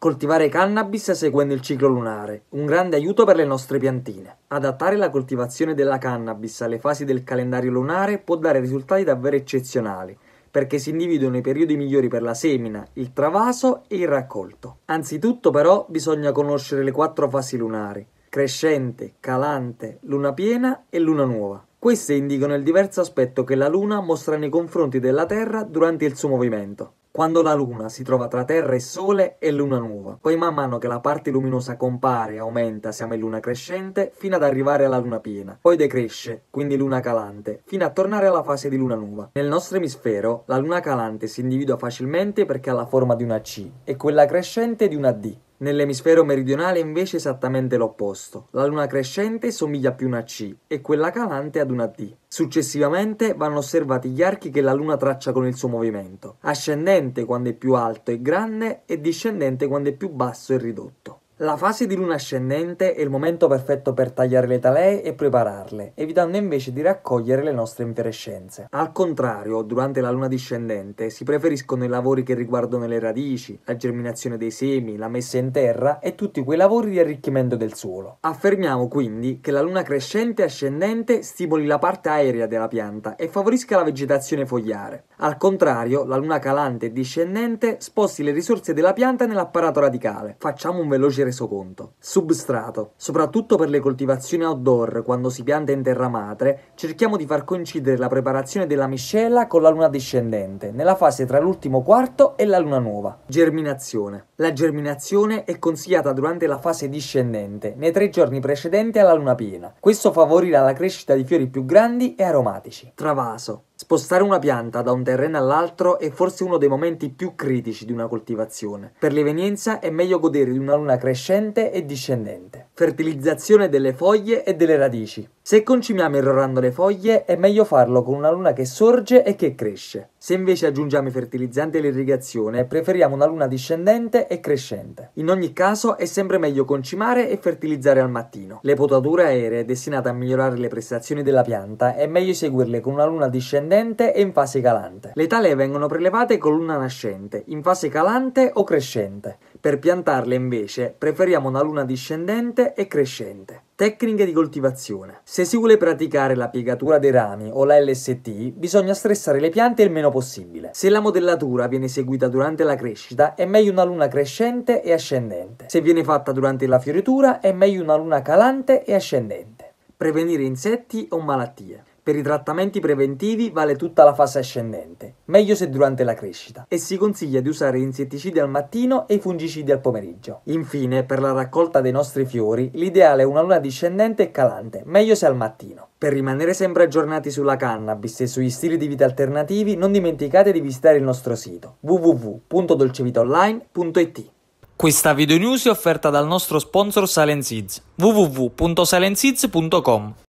Coltivare cannabis seguendo il ciclo lunare, un grande aiuto per le nostre piantine. Adattare la coltivazione della cannabis alle fasi del calendario lunare può dare risultati davvero eccezionali, perché si individuano i periodi migliori per la semina, il travaso e il raccolto. Anzitutto però bisogna conoscere le quattro fasi lunari, crescente, calante, luna piena e luna nuova. Queste indicano il diverso aspetto che la luna mostra nei confronti della Terra durante il suo movimento quando la Luna si trova tra Terra e Sole è Luna nuova. Poi man mano che la parte luminosa compare e aumenta siamo in Luna crescente fino ad arrivare alla Luna piena. Poi decresce, quindi Luna calante, fino a tornare alla fase di Luna nuova. Nel nostro emisfero la Luna calante si individua facilmente perché ha la forma di una C e quella crescente di una D. Nell'emisfero meridionale invece è esattamente l'opposto. La luna crescente somiglia più a una C e quella calante ad una D. Successivamente vanno osservati gli archi che la luna traccia con il suo movimento, ascendente quando è più alto e grande e discendente quando è più basso e ridotto. La fase di luna ascendente è il momento perfetto per tagliare le talee e prepararle, evitando invece di raccogliere le nostre infiorescenze. Al contrario, durante la luna discendente si preferiscono i lavori che riguardano le radici, la germinazione dei semi, la messa in terra e tutti quei lavori di arricchimento del suolo. Affermiamo quindi che la luna crescente e ascendente stimoli la parte aerea della pianta e favorisca la vegetazione fogliare. Al contrario, la luna calante e discendente sposti le risorse della pianta nell'apparato radicale. Facciamo un veloce reso conto. Substrato. Soprattutto per le coltivazioni outdoor, quando si pianta in terra madre, cerchiamo di far coincidere la preparazione della miscela con la luna discendente, nella fase tra l'ultimo quarto e la luna nuova. Germinazione. La germinazione è consigliata durante la fase discendente, nei tre giorni precedenti alla luna piena. Questo favorirà la crescita di fiori più grandi e aromatici. Travaso. Spostare una pianta da un terreno all'altro è forse uno dei momenti più critici di una coltivazione. Per l'evenienza è meglio godere di una luna crescente e discendente. Fertilizzazione delle foglie e delle radici. Se concimiamo irrorando le foglie è meglio farlo con una luna che sorge e che cresce. Se invece aggiungiamo i fertilizzanti all'irrigazione preferiamo una luna discendente e crescente. In ogni caso è sempre meglio concimare e fertilizzare al mattino. Le potature aeree destinate a migliorare le prestazioni della pianta è meglio seguirle con una luna discendente e in fase calante. Le talee vengono prelevate con luna nascente, in fase calante o crescente. Per piantarle invece preferiamo una luna discendente e crescente. Tecniche di coltivazione. Se si vuole praticare la piegatura dei rami o la LST, bisogna stressare le piante il meno possibile. Se la modellatura viene eseguita durante la crescita, è meglio una luna crescente e ascendente. Se viene fatta durante la fioritura, è meglio una luna calante e ascendente. Prevenire insetti o malattie. Per i trattamenti preventivi vale tutta la fase ascendente, meglio se durante la crescita, e si consiglia di usare insetticidi al mattino e fungicidi al pomeriggio. Infine, per la raccolta dei nostri fiori, l'ideale è una luna discendente e calante, meglio se al mattino. Per rimanere sempre aggiornati sulla cannabis e sugli stili di vita alternativi, non dimenticate di visitare il nostro sito www.dolcevitaonline.it. Questa video news è offerta dal nostro sponsor Silenziz www.silenziz.com